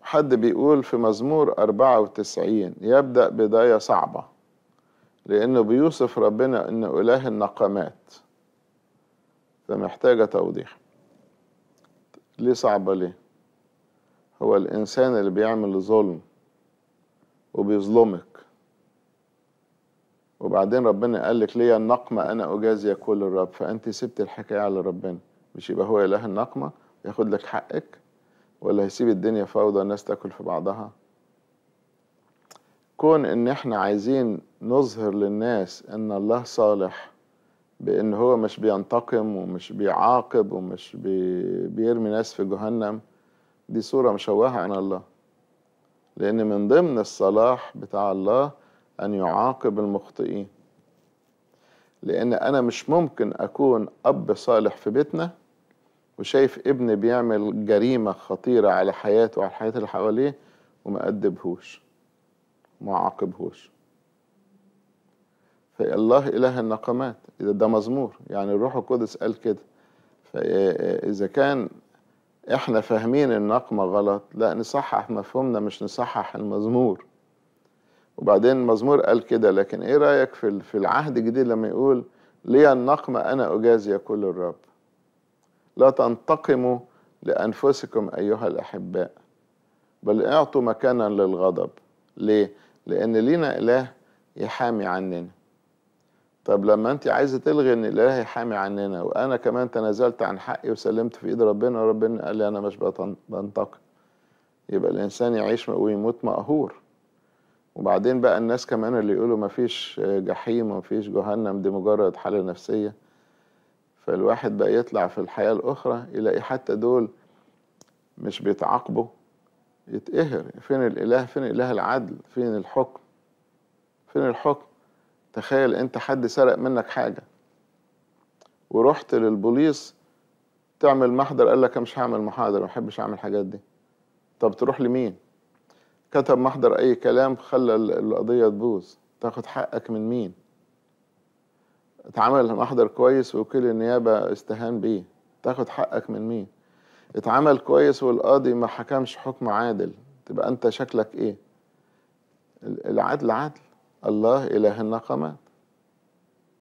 حد بيقول في مزمور 94 يبدأ بداية صعبة لأنه بيوصف ربنا أنه إله النقمات فمحتاجة توضيح ليه صعبة ليه هو الإنسان اللي بيعمل ظلم وبيظلمك وبعدين ربنا قال لك ليا النقمة أنا أجازي كل الرب فأنت سبت الحكاية على ربنا مش يبقى هو إله النقمة ياخد لك حقك ولا هيسيب الدنيا فوضى الناس تاكل في بعضها كون ان احنا عايزين نظهر للناس ان الله صالح بان هو مش بينتقم ومش بيعاقب ومش بي بيرمي ناس في جهنم دي صورة مشوهة عن الله لأن من ضمن الصلاح بتاع الله أن يعاقب المخطئين لأن أنا مش ممكن أكون أب صالح في بيتنا وشايف ابن بيعمل جريمة خطيرة على حياته وعلى حياة اللي حواليه وما أدبهوش ما عاقبهوش فالله إله النقمات إذا ده مزمور يعني الروح القدس قال كده فإذا كان إحنا فاهمين النقمة غلط لا نصحح مفهومنا مش نصحح المزمور وبعدين مزمور قال كده لكن إيه رأيك في العهد الجديد لما يقول لي النقمة أنا أجازي كل الرب لا تنتقموا لأنفسكم أيها الأحباء بل اعطوا مكانا للغضب ليه؟ لأن لينا إله يحامي عننا طب لما أنت عايزة تلغي إن الإله يحامي عننا وأنا كمان تنازلت عن حقي وسلمت في إيد ربنا وربنا قال لي أنا مش بنتقم يبقى الإنسان يعيش ويموت مقهور وبعدين بقى الناس كمان اللي يقولوا مفيش جحيم ومفيش جهنم دي مجرد حالة نفسية فالواحد بقى يطلع في الحياة الأخرى يلاقي حتى دول مش بيتعاقبوا يتقهر فين الإله فين إله العدل فين الحكم فين الحكم تخيل أنت حد سرق منك حاجة ورحت للبوليس تعمل محضر قال لك مش هعمل محاضرة محبش أعمل الحاجات دي طب تروح لمين كتب محضر أي كلام خلى القضية تبوظ تاخد حقك من مين اتعمل محضر كويس وكيل النيابة استهان بيه تاخد حقك من مين اتعمل كويس والقاضي ما حكمش حكم عادل تبقى انت شكلك ايه العدل عدل الله اله النقمات